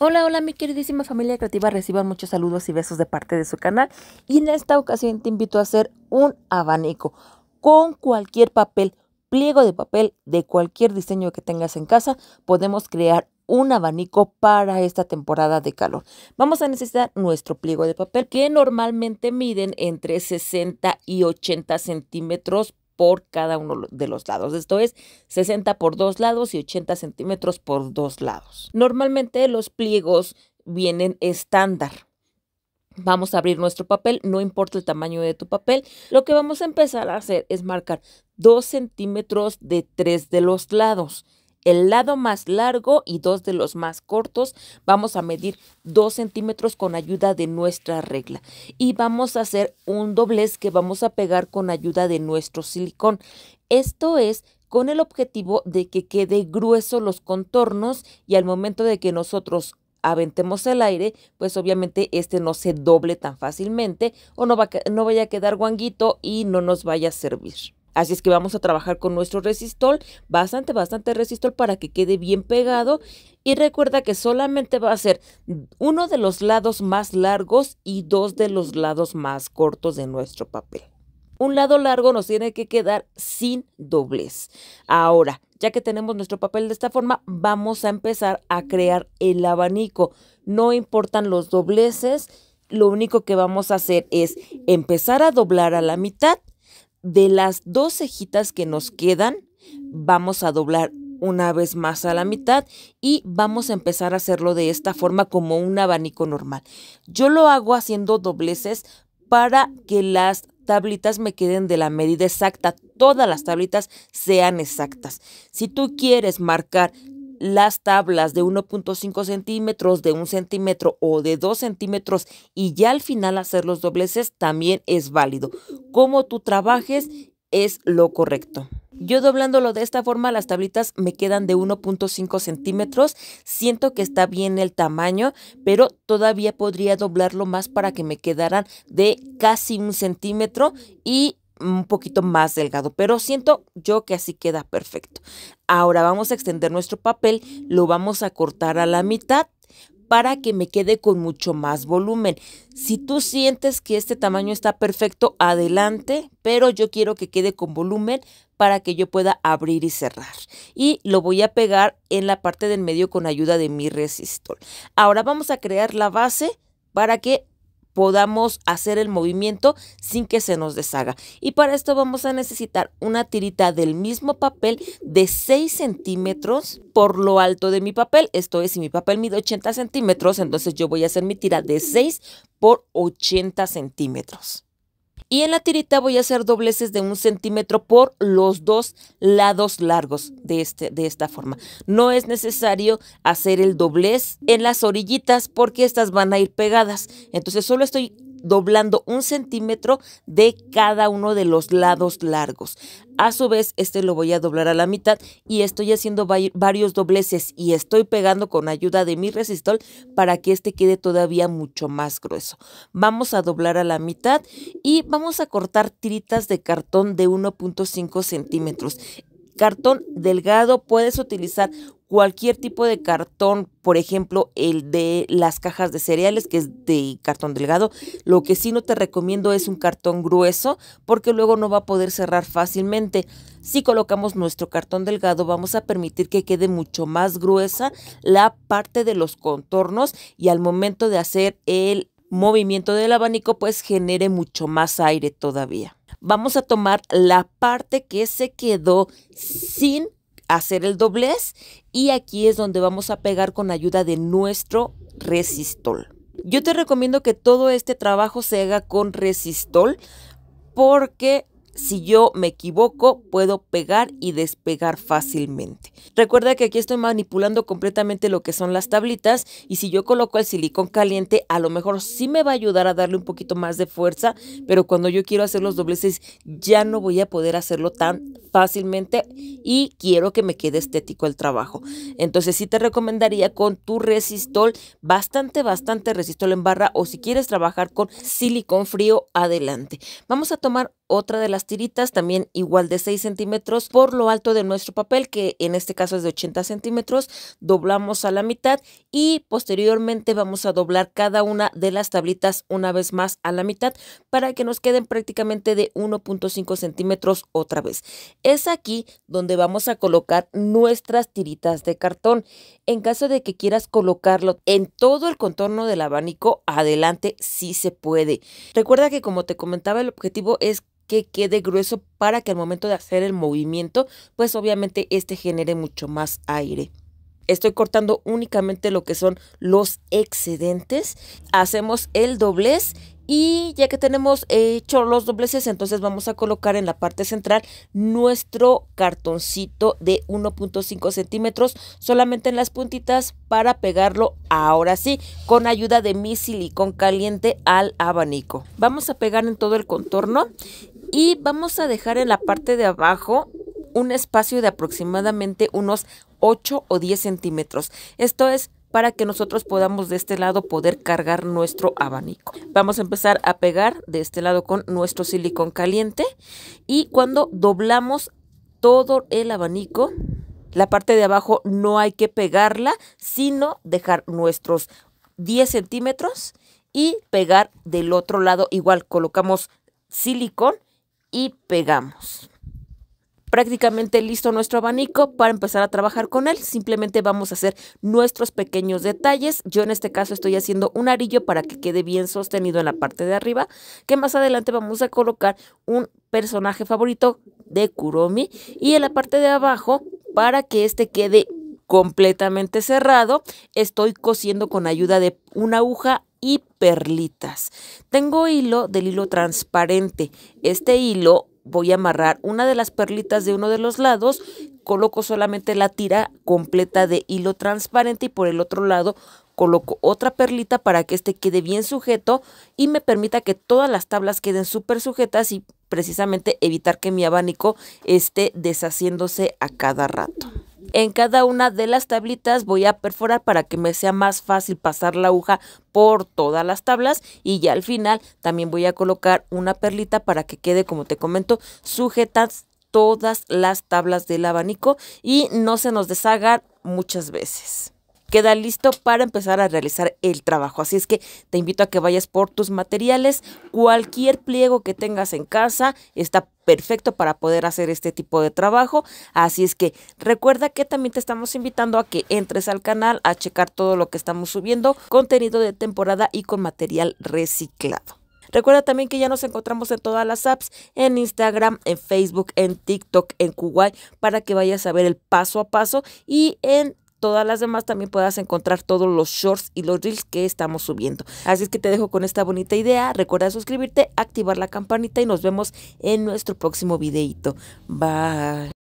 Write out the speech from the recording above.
Hola, hola mi queridísima familia creativa, reciban muchos saludos y besos de parte de su canal y en esta ocasión te invito a hacer un abanico con cualquier papel, pliego de papel de cualquier diseño que tengas en casa, podemos crear un abanico para esta temporada de calor. Vamos a necesitar nuestro pliego de papel que normalmente miden entre 60 y 80 centímetros por cada uno de los lados. Esto es 60 por dos lados y 80 centímetros por dos lados. Normalmente los pliegos vienen estándar. Vamos a abrir nuestro papel, no importa el tamaño de tu papel. Lo que vamos a empezar a hacer es marcar 2 centímetros de tres de los lados el lado más largo y dos de los más cortos. Vamos a medir 2 centímetros con ayuda de nuestra regla. Y vamos a hacer un doblez que vamos a pegar con ayuda de nuestro silicón. Esto es con el objetivo de que quede grueso los contornos y al momento de que nosotros aventemos el aire, pues obviamente este no se doble tan fácilmente o no, no vaya a quedar guanguito y no nos vaya a servir. Así es que vamos a trabajar con nuestro resistol, bastante, bastante resistol para que quede bien pegado. Y recuerda que solamente va a ser uno de los lados más largos y dos de los lados más cortos de nuestro papel. Un lado largo nos tiene que quedar sin doblez. Ahora, ya que tenemos nuestro papel de esta forma, vamos a empezar a crear el abanico. No importan los dobleces, lo único que vamos a hacer es empezar a doblar a la mitad de las dos cejitas que nos quedan, vamos a doblar una vez más a la mitad y vamos a empezar a hacerlo de esta forma como un abanico normal. Yo lo hago haciendo dobleces para que las tablitas me queden de la medida exacta, todas las tablitas sean exactas. Si tú quieres marcar las tablas de 1.5 centímetros, de 1 centímetro o de 2 centímetros y ya al final hacer los dobleces también es válido. Como tú trabajes es lo correcto. Yo doblándolo de esta forma, las tablitas me quedan de 1.5 centímetros. Siento que está bien el tamaño, pero todavía podría doblarlo más para que me quedaran de casi un centímetro y un poquito más delgado, pero siento yo que así queda perfecto. Ahora vamos a extender nuestro papel, lo vamos a cortar a la mitad para que me quede con mucho más volumen. Si tú sientes que este tamaño está perfecto, adelante, pero yo quiero que quede con volumen para que yo pueda abrir y cerrar. Y lo voy a pegar en la parte del medio con ayuda de mi resistor. Ahora vamos a crear la base para que podamos hacer el movimiento sin que se nos deshaga. Y para esto vamos a necesitar una tirita del mismo papel de 6 centímetros por lo alto de mi papel. Esto es, si mi papel mide 80 centímetros, entonces yo voy a hacer mi tira de 6 por 80 centímetros y en la tirita voy a hacer dobleces de un centímetro por los dos lados largos de, este, de esta forma. No es necesario hacer el doblez en las orillitas porque estas van a ir pegadas. Entonces solo estoy doblando un centímetro de cada uno de los lados largos. A su vez, este lo voy a doblar a la mitad y estoy haciendo varios dobleces y estoy pegando con ayuda de mi resistol para que este quede todavía mucho más grueso. Vamos a doblar a la mitad y vamos a cortar tiritas de cartón de 1.5 centímetros. Cartón delgado, puedes utilizar cualquier tipo de cartón, por ejemplo, el de las cajas de cereales, que es de cartón delgado. Lo que sí no te recomiendo es un cartón grueso, porque luego no va a poder cerrar fácilmente. Si colocamos nuestro cartón delgado, vamos a permitir que quede mucho más gruesa la parte de los contornos y al momento de hacer el movimiento del abanico, pues genere mucho más aire todavía vamos a tomar la parte que se quedó sin hacer el doblez y aquí es donde vamos a pegar con ayuda de nuestro resistol. Yo te recomiendo que todo este trabajo se haga con resistol porque si yo me equivoco, puedo pegar y despegar fácilmente. Recuerda que aquí estoy manipulando completamente lo que son las tablitas y si yo coloco el silicón caliente, a lo mejor sí me va a ayudar a darle un poquito más de fuerza, pero cuando yo quiero hacer los dobleces ya no voy a poder hacerlo tan fácilmente y quiero que me quede estético el trabajo. Entonces sí te recomendaría con tu resistol, bastante, bastante resistol en barra o si quieres trabajar con silicón frío, adelante. Vamos a tomar otra de las tiritas, también igual de 6 centímetros por lo alto de nuestro papel, que en este caso es de 80 centímetros, doblamos a la mitad y posteriormente vamos a doblar cada una de las tablitas una vez más a la mitad para que nos queden prácticamente de 1.5 centímetros otra vez. Es aquí donde vamos a colocar nuestras tiritas de cartón. En caso de que quieras colocarlo en todo el contorno del abanico, adelante si sí se puede. Recuerda que como te comentaba, el objetivo es que quede grueso para que al momento de hacer el movimiento, pues obviamente este genere mucho más aire. Estoy cortando únicamente lo que son los excedentes. Hacemos el doblez y ya que tenemos hecho eh, los dobleces, entonces vamos a colocar en la parte central nuestro cartoncito de 1.5 centímetros, solamente en las puntitas para pegarlo ahora sí, con ayuda de mi silicón caliente al abanico. Vamos a pegar en todo el contorno y vamos a dejar en la parte de abajo un espacio de aproximadamente unos 8 o 10 centímetros. Esto es para que nosotros podamos de este lado poder cargar nuestro abanico. Vamos a empezar a pegar de este lado con nuestro silicón caliente y cuando doblamos todo el abanico, la parte de abajo no hay que pegarla, sino dejar nuestros 10 centímetros y pegar del otro lado igual colocamos silicón y pegamos. Prácticamente listo nuestro abanico para empezar a trabajar con él. Simplemente vamos a hacer nuestros pequeños detalles. Yo en este caso estoy haciendo un arillo para que quede bien sostenido en la parte de arriba, que más adelante vamos a colocar un personaje favorito de Kuromi y en la parte de abajo para que este quede completamente cerrado. Estoy cosiendo con ayuda de una aguja y perlitas. Tengo hilo del hilo transparente. Este hilo voy a amarrar una de las perlitas de uno de los lados, coloco solamente la tira completa de hilo transparente y por el otro lado coloco otra perlita para que este quede bien sujeto y me permita que todas las tablas queden súper sujetas y precisamente evitar que mi abanico esté deshaciéndose a cada rato. En cada una de las tablitas voy a perforar para que me sea más fácil pasar la aguja por todas las tablas y ya al final también voy a colocar una perlita para que quede, como te comento, sujetas todas las tablas del abanico y no se nos deshagan muchas veces queda listo para empezar a realizar el trabajo. Así es que te invito a que vayas por tus materiales. Cualquier pliego que tengas en casa está perfecto para poder hacer este tipo de trabajo. Así es que recuerda que también te estamos invitando a que entres al canal a checar todo lo que estamos subiendo, contenido de temporada y con material reciclado. Recuerda también que ya nos encontramos en todas las apps, en Instagram, en Facebook, en TikTok, en Kuwait, para que vayas a ver el paso a paso y en todas las demás también puedas encontrar todos los shorts y los reels que estamos subiendo. Así es que te dejo con esta bonita idea. Recuerda suscribirte, activar la campanita y nos vemos en nuestro próximo videito. Bye.